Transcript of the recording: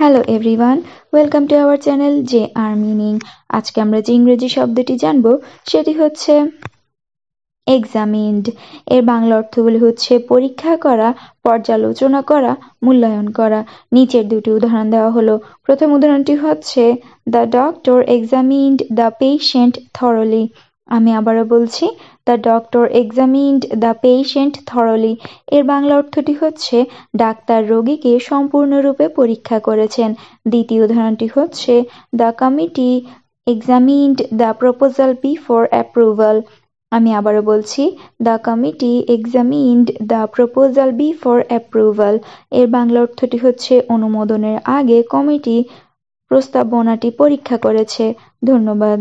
hello everyone welcome to our channel J R meaning আজকে আমরা যে ইংরেজি শব্দটি জানব সেটি হচ্ছে এক্সামিন্ড এর বাংলা অর্থগুলি হচ্ছে পরীক্ষা করা পর্যালোচনা করা মূল্যায়ন করা নিচের দুটি উদাহরণ দেওয়া হলো প্রথম উদাহরণটি হচ্ছে the doctor examined the patient thoroughly আমি আবারও বলছি the doctor examined the patient thoroughly এর বাংলা অর্থটি হচ্ছে ডাক্তার রোগীকে সম্পূর্ণরূপে পরীক্ষা করেছেন দ্বিতীয় উদাহরণটি হচ্ছে the committee examined the proposal before approval আমি আবারও বলছি the committee examined the proposal before approval এর বাংলা অর্থটি হচ্ছে অনুমোদনের আগে কমিটি প্রস্তাবনাটি পরীক্ষা করেছে ধন্যবাদ